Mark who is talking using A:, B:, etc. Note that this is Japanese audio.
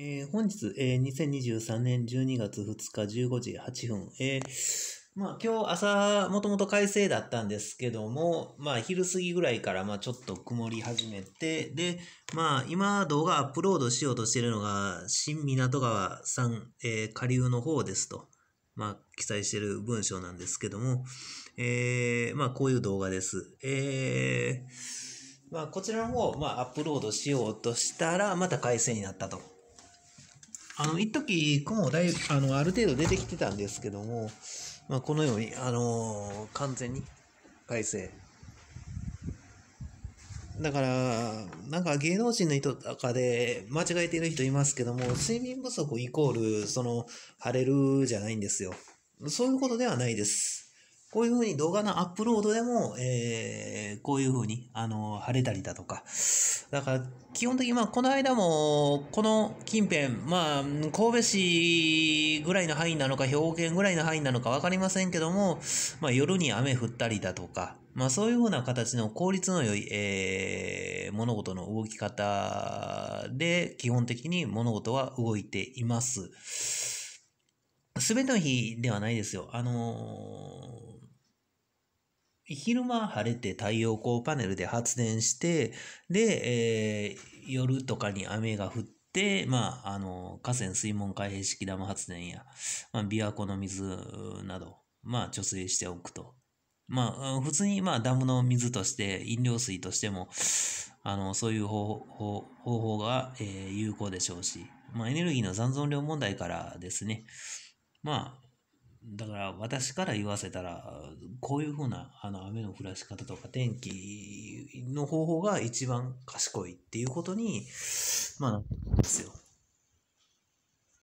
A: えー、本日、えー、2023年12月2日15時8分、えー、まあ今日朝、もともと快晴だったんですけども、まあ昼過ぎぐらいからまあちょっと曇り始めて、で、まあ今動画アップロードしようとしているのが、新港川さん、えー、下流の方ですと、まあ記載している文章なんですけども、えー、まあこういう動画です。えー、まあこちらの方、まあアップロードしようとしたら、また快晴になったと。あの、一時、雲だいあの、ある程度出てきてたんですけども、まあ、このように、あのー、完全に改正。だから、なんか芸能人の人とかで間違えてる人いますけども、睡眠不足イコール、その、腫れるじゃないんですよ。そういうことではないです。こういうふうに動画のアップロードでも、えー、こういうふうに、あの、晴れたりだとか。だから、基本的に、まあ、この間も、この近辺、まあ、神戸市ぐらいの範囲なのか、兵庫県ぐらいの範囲なのか分かりませんけども、まあ、夜に雨降ったりだとか、まあ、そういうふうな形の効率の良い、えー、物事の動き方で、基本的に物事は動いています。すべての日ではないですよ。あのー昼間晴れて太陽光パネルで発電して、で、えー、夜とかに雨が降って、まあ、あの、河川水門開閉式ダム発電や、まあ、琵琶湖の水など、まあ、貯水しておくと。まあ、普通に、まあ、ダムの水として、飲料水としても、あの、そういう方法方法が、えー、有効でしょうし、まあ、エネルギーの残存量問題からですね、まあ、だから私から言わせたら、こういうふうなあの雨の降らし方とか天気の方法が一番賢いっていうことに、まあ、なんですよ。